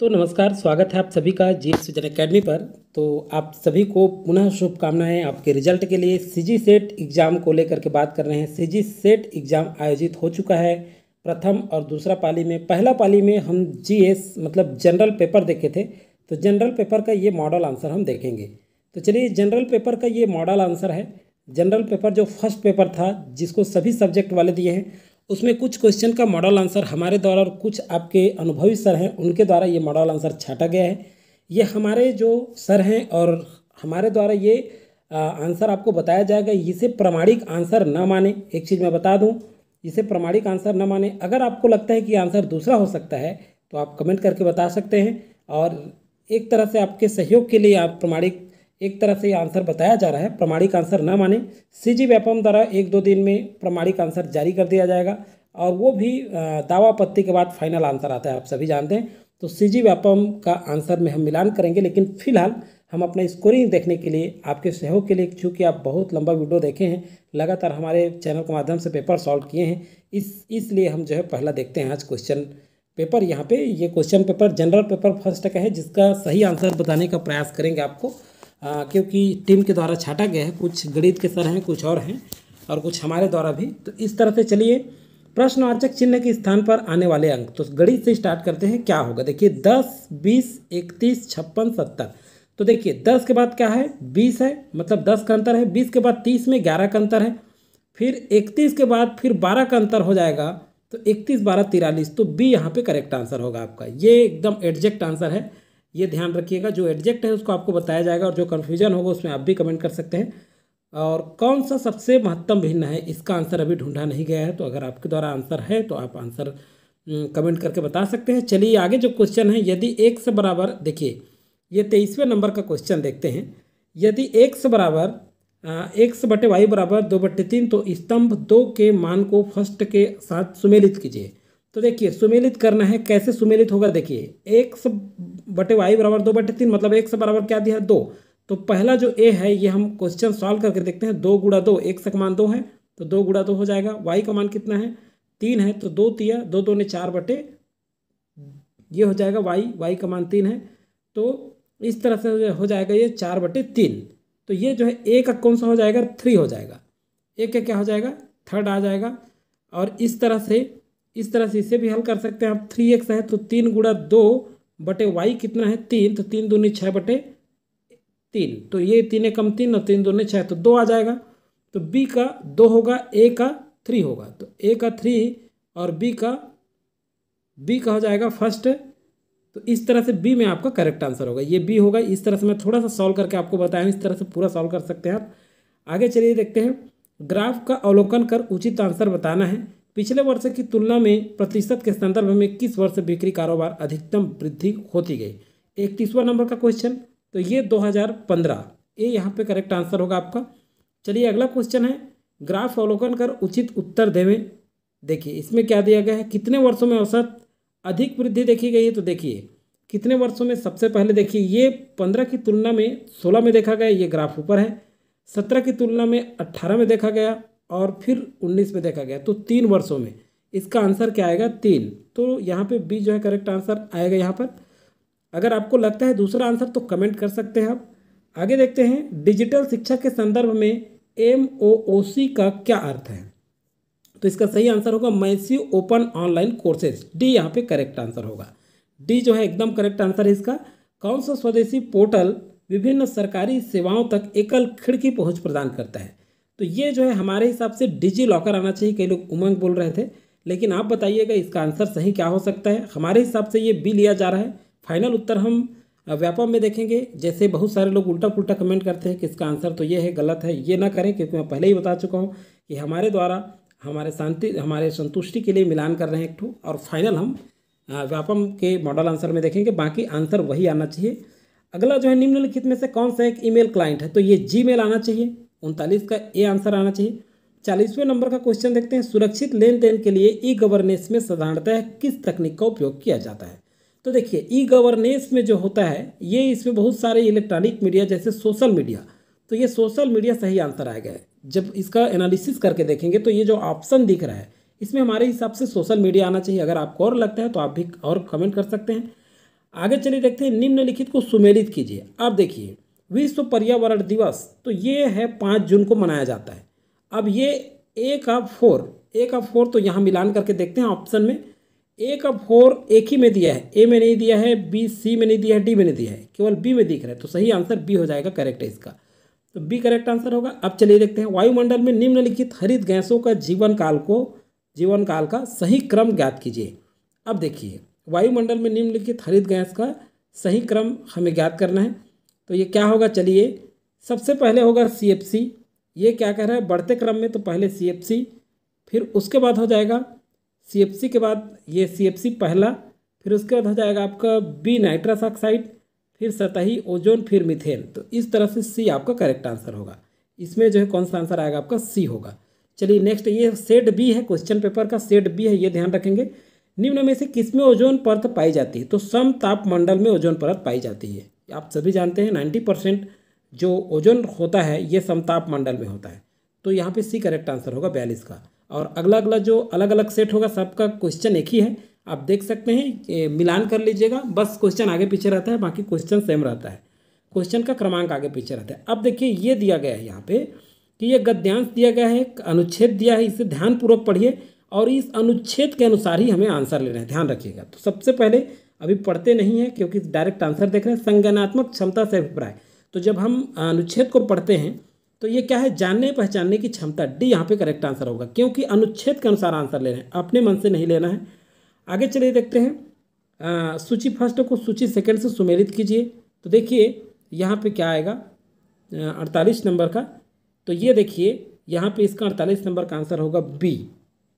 तो नमस्कार स्वागत है आप सभी का जी सृजन अकेडमी पर तो आप सभी को पुनः शुभकामनाएं आपके रिजल्ट के लिए सीजी सेट एग्ज़ाम को लेकर के बात कर रहे हैं सीजी सेट एग्ज़ाम आयोजित हो चुका है प्रथम और दूसरा पाली में पहला पाली में हम जीएस मतलब जनरल पेपर देखे थे तो जनरल पेपर का ये मॉडल आंसर हम देखेंगे तो चलिए जनरल पेपर का ये मॉडल आंसर है जनरल पेपर जो फर्स्ट पेपर था जिसको सभी सब्जेक्ट वाले दिए हैं उसमें कुछ क्वेश्चन का मॉडल आंसर हमारे द्वारा और कुछ आपके अनुभवी सर हैं उनके द्वारा ये मॉडल आंसर छाटा गया है ये हमारे जो सर हैं और हमारे द्वारा ये आंसर आपको बताया जाएगा इसे प्रमाणिक आंसर न माने एक चीज़ मैं बता दूँ इसे प्रमाणिक आंसर न माने अगर आपको लगता है कि आंसर दूसरा हो सकता है तो आप कमेंट करके बता सकते हैं और एक तरह से आपके सहयोग के लिए आप प्रमाणिक एक तरफ से ये आंसर बताया जा रहा है प्रमाणिक आंसर न माने सी जी व्यापम द्वारा एक दो दिन में प्रमाणिक आंसर जारी कर दिया जाएगा और वो भी दावा पत्ती के बाद फाइनल आंसर आता है आप सभी जानते हैं तो सी जी व्यापम का आंसर में हम मिलान करेंगे लेकिन फिलहाल हम अपना स्कोरिंग देखने के लिए आपके सहयोग के लिए चूँकि आप बहुत लंबा वीडियो देखे हैं लगातार हमारे चैनल के माध्यम से पेपर सॉल्व किए हैं इस इसलिए हम जो है पहला देखते हैं आज क्वेश्चन पेपर यहाँ पे ये question paper general paper first का है जिसका सही आंसर बताने का प्रयास करेंगे आपको क्योंकि टीम के द्वारा छाटा गया है कुछ गणित के सर हैं कुछ और हैं और कुछ हमारे द्वारा भी तो इस तरह से चलिए प्रश्नवाचक चिन्ह के स्थान पर आने वाले अंक तो गणित से स्टार्ट करते हैं क्या होगा देखिए दस बीस इकतीस छप्पन सत्तर तो देखिए दस के बाद क्या है बीस है मतलब दस का अंतर है बीस के बाद तीस में ग्यारह का अंतर है फिर इकतीस के बाद फिर बारह का अंतर हो जाएगा तो इकतीस बारह तिरालीस तो बी यहाँ पे करेक्ट आंसर होगा आपका ये एकदम एडजेक्ट आंसर है ये ध्यान रखिएगा जो एडजेक्ट है उसको आपको बताया जाएगा और जो कन्फ्यूजन होगा उसमें आप भी कमेंट कर सकते हैं और कौन सा सबसे महत्तम भिन्न है इसका आंसर अभी ढूंढा नहीं गया है तो अगर आपके द्वारा आंसर है तो आप आंसर कमेंट करके बता सकते हैं चलिए आगे जो क्वेश्चन है यदि एक से बराबर देखिए ये तेईसवें नंबर का क्वेश्चन देखते हैं यदि एक से बराबर एक से बटे वाई बराबर दो बटे तीन तो स्तंभ दो के मान को फर्स्ट के साथ सुमेलित कीजिए तो देखिए सुमेलित करना है कैसे सुमेलित होगा देखिए एक बटे वाई बराबर दो बटे तीन मतलब एक से बराबर क्या दिया है दो तो पहला जो ए है ये हम क्वेश्चन सॉल्व करके देखते हैं दो गुड़ा दो एक सक मान दो है तो दो गुड़ा दो हो जाएगा वाई का मान कितना है तीन है तो दो तिया दो दो ने चार बटे ये हो जाएगा वाई वाई का मान तीन है तो इस तरह से हो जाएगा ये चार बटे तीन तो ये जो है ए का कौन सा हो जाएगा थ्री हो जाएगा ए का क्या हो जाएगा थर्ड आ जाएगा और इस तरह से इस तरह से इसे भी हल कर सकते हैं आप थ्री एक्स है तो तीन गुड़ा दो बटे वाई कितना है तीन तो तीन दूनी छः बटे तीन तो ये तीन कम तीन और तीन दूनी छः तो दो आ जाएगा तो बी का दो होगा ए का थ्री होगा तो ए का थ्री और बी का बी का हो जाएगा फर्स्ट तो इस तरह से बी में आपका करेक्ट आंसर होगा ये बी होगा इस तरह से मैं थोड़ा सा सॉल्व करके आपको बताया इस तरह से पूरा सॉल्व कर सकते हैं आप आगे चलिए देखते हैं ग्राफ का अवलोकन कर उचित आंसर बताना है पिछले वर्ष की तुलना में प्रतिशत के संदर्भ में किस वर्ष बिक्री कारोबार अधिकतम वृद्धि होती गई इकतीसवां नंबर का क्वेश्चन तो ये 2015 ये यहाँ पे करेक्ट आंसर होगा आपका चलिए अगला क्वेश्चन है ग्राफ अवलोकन कर उचित उत्तर देवें देखिए इसमें क्या दिया गया है कितने वर्षों में औसत अधिक वृद्धि देखी गई है तो देखिए कितने वर्षों में सबसे पहले देखिए ये पंद्रह की तुलना में सोलह में देखा गया ये ग्राफ ऊपर है सत्रह की तुलना में अट्ठारह में देखा गया और फिर उन्नीस में देखा गया तो तीन वर्षों में इसका आंसर क्या आएगा तीन तो यहाँ पे बी जो है करेक्ट आंसर आएगा यहाँ पर अगर आपको लगता है दूसरा आंसर तो कमेंट कर सकते हैं आप आगे देखते हैं डिजिटल शिक्षा के संदर्भ में एम ओ ओ सी का क्या अर्थ है तो इसका सही आंसर होगा massive open online courses D यहाँ पे करेक्ट आंसर होगा डी जो है एकदम करेक्ट आंसर है इसका कौन सा स्वदेशी पोर्टल विभिन्न सरकारी सेवाओं तक एकल खिड़की पहुँच प्रदान करता है तो ये जो है हमारे हिसाब से डिजी लॉकर आना चाहिए कई लोग उमंग बोल रहे थे लेकिन आप बताइएगा इसका आंसर सही क्या हो सकता है हमारे हिसाब से ये बी लिया जा रहा है फाइनल उत्तर हम व्यापम में देखेंगे जैसे बहुत सारे लोग उल्टा पुल्टा कमेंट करते हैं कि इसका आंसर तो ये है गलत है ये ना करें क्योंकि मैं पहले ही बता चुका हूँ कि हमारे द्वारा हमारे शांति हमारे संतुष्टि के लिए मिलान कर रहे हैं एक और फाइनल हम व्यापम के मॉडल आंसर में देखेंगे बाकी आंसर वही आना चाहिए अगला जो है निम्नलिखित में से कौन सा एक ईमेल क्लाइंट है तो ये जी आना चाहिए उनतालीस का ए आंसर आना चाहिए चालीसवें नंबर का क्वेश्चन देखते हैं सुरक्षित लेन देन के लिए ई गवर्नेंस में साधारणतः किस तकनीक का उपयोग किया जाता है तो देखिए ई गवर्नेंस में जो होता है ये इसमें बहुत सारे इलेक्ट्रॉनिक मीडिया जैसे सोशल मीडिया तो ये सोशल मीडिया सही आंसर आएगा जब इसका एनालिसिस करके देखेंगे तो ये जो ऑप्शन दिख रहा है इसमें हमारे हिसाब से सोशल मीडिया आना चाहिए अगर आपको और लगता है तो आप भी और कमेंट कर सकते हैं आगे चलिए देखते हैं निम्नलिखित को सुमेलित कीजिए आप देखिए विश्व पर्यावरण दिवस तो ये है पाँच जून को मनाया जाता है अब ये एक ऑफ फोर एक ऑफ फोर तो यहाँ मिलान करके देखते हैं ऑप्शन में एक का फोर एक ही में दिया है ए में नहीं दिया है बी सी में नहीं दिया है डी में नहीं दिया है केवल बी में दिख रहा है तो सही आंसर बी हो जाएगा करेक्ट है इसका तो बी करेक्ट आंसर होगा अब चलिए देखते हैं वायुमंडल में निम्नलिखित हरित गैसों का जीवन काल को जीवन काल का सही क्रम ज्ञात कीजिए अब देखिए वायुमंडल में निम्नलिखित हरित गैस का सही क्रम हमें ज्ञात करना है तो ये क्या होगा चलिए सबसे पहले होगा सी एफ सी ये क्या कह रहा है बढ़ते क्रम में तो पहले सी एफ सी फिर उसके बाद हो जाएगा सी एफ सी के बाद ये सी एफ सी पहला फिर उसके बाद हो जाएगा आपका बी नाइट्रस ऑक्साइड फिर सतही ओजोन फिर मिथेन तो इस तरह से सी आपका करेक्ट आंसर होगा इसमें जो है कौन सा आंसर आएगा आपका सी होगा चलिए नेक्स्ट ये सेट बी है क्वेश्चन पेपर का सेट बी है ये ध्यान रखेंगे निम्न में से किस तो में ओजोन परत पाई जाती है तो सम तापमंडल में ओजोन परत पाई जाती है आप सभी जानते हैं नाइन्टी परसेंट जो ओजोन होता है ये समताप मंडल में होता है तो यहाँ पे सी करेक्ट आंसर होगा बयालीस का और अगला अगला जो अलग अलग सेट होगा सबका क्वेश्चन एक ही है आप देख सकते हैं मिलान कर लीजिएगा बस क्वेश्चन आगे पीछे रहता है बाकी क्वेश्चन सेम रहता है क्वेश्चन का क्रमांक आगे पीछे रहता है अब देखिए ये दिया गया है यहाँ पर कि ये गद्यांश दिया गया है अनुच्छेद दिया है इसे ध्यानपूर्वक पढ़िए और इस अनुच्छेद के अनुसार ही हमें आंसर लेना है ध्यान रखिएगा तो सबसे पहले अभी पढ़ते नहीं हैं क्योंकि डायरेक्ट आंसर देख रहे हैं संगनात्मक क्षमता से अभिप्राय तो जब हम अनुच्छेद को पढ़ते हैं तो ये क्या है जानने पहचानने की क्षमता डी यहाँ पे करेक्ट आंसर होगा क्योंकि अनुच्छेद के अनुसार आंसर लेना है अपने मन से नहीं लेना है आगे चलिए देखते हैं सूची फर्स्ट को सूची सेकंड से सुमेलित कीजिए तो देखिए यहाँ पे क्या आएगा अड़तालीस नंबर का तो ये देखिए यहाँ पे इसका अड़तालीस नंबर का आंसर होगा बी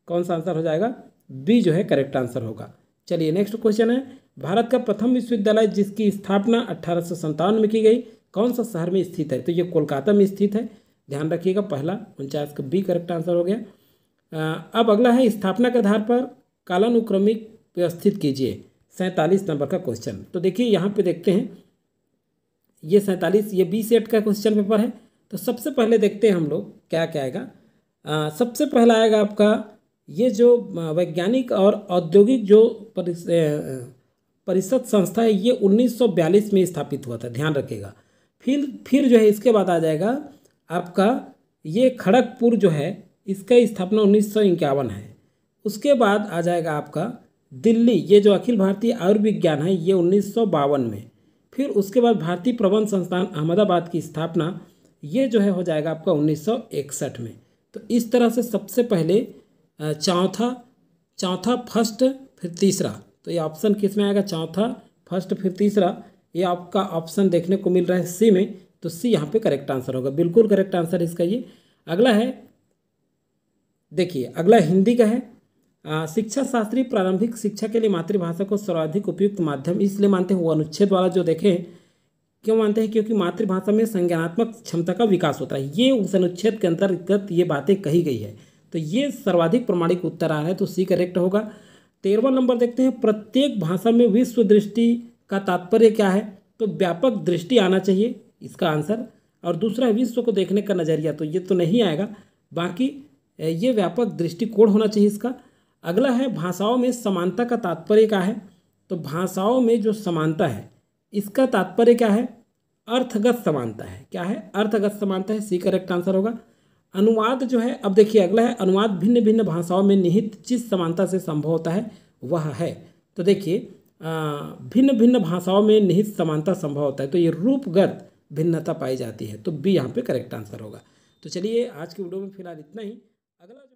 कौन सा आंसर हो जाएगा बी जो है करेक्ट आंसर होगा चलिए नेक्स्ट क्वेश्चन है भारत का प्रथम विश्वविद्यालय जिसकी स्थापना अठारह में की गई कौन सा शहर में स्थित है तो ये कोलकाता में स्थित है ध्यान रखिएगा पहला उनचास का बी करेक्ट आंसर हो गया आ, अब अगला है स्थापना के आधार पर कालानुक्रमिक व्यवस्थित कीजिए सैंतालीस नंबर का क्वेश्चन तो देखिए यहाँ पे देखते हैं ये सैंतालीस ये बी सेट का क्वेश्चन पेपर है तो सबसे पहले देखते हैं हम लोग क्या क्या आएगा सबसे पहला आएगा आपका ये जो वैज्ञानिक और औद्योगिक जो परिषद संस्था है ये 1942 में स्थापित हुआ था ध्यान रखेगा फिर फिर जो है इसके बाद आ जाएगा आपका ये खड़गपुर जो है इसका स्थापना उन्नीस है उसके बाद आ जाएगा आपका दिल्ली ये जो अखिल भारतीय आयुर्विज्ञान है ये उन्नीस में फिर उसके बाद भारतीय प्रबंध संस्थान अहमदाबाद की स्थापना ये जो है हो जाएगा आपका 1961 में तो इस तरह से सबसे पहले चौथा चौथा फर्स्ट फिर तीसरा तो ये ऑप्शन किस में आएगा चौथा फर्स्ट फिर तीसरा ये आपका ऑप्शन देखने को मिल रहा है सी में तो सी यहाँ पे करेक्ट आंसर होगा बिल्कुल करेक्ट आंसर इसका ये अगला है देखिए अगला हिंदी का है आ, शिक्षा शास्त्री प्रारंभिक शिक्षा के लिए मातृभाषा को सर्वाधिक उपयुक्त माध्यम इसलिए मानते हैं वो अनुच्छेद वाला जो देखें क्यों मानते हैं क्योंकि मातृभाषा में संज्ञानात्मक क्षमता का विकास होता है ये उस अनुच्छेद के अंतर्गत ये बातें कही गई है तो ये सर्वाधिक प्रमाणिक उत्तर आ रहा है तो सी करेक्ट होगा तेरहवा नंबर देखते हैं प्रत्येक भाषा में विश्व दृष्टि का तात्पर्य क्या है तो व्यापक दृष्टि आना चाहिए इसका आंसर और दूसरा है विश्व को देखने का नज़रिया तो ये तो नहीं आएगा बाकी ये व्यापक दृष्टिकोण होना चाहिए इसका अगला है भाषाओं में समानता का तात्पर्य क्या है तो भाषाओं में जो समानता है इसका तात्पर्य क्या है अर्थगत समानता है क्या है अर्थगत समानता है सी करेक्ट आंसर होगा अनुवाद जो है अब देखिए अगला है अनुवाद भिन्न भिन्न भाषाओं में निहित जिस समानता से संभव होता है वह है तो देखिए भिन्न भिन्न भाषाओं में निहित समानता संभव होता है तो ये रूपगत भिन्नता पाई जाती है तो बी यहाँ पे करेक्ट आंसर होगा तो चलिए आज के वीडियो में फिलहाल इतना ही अगला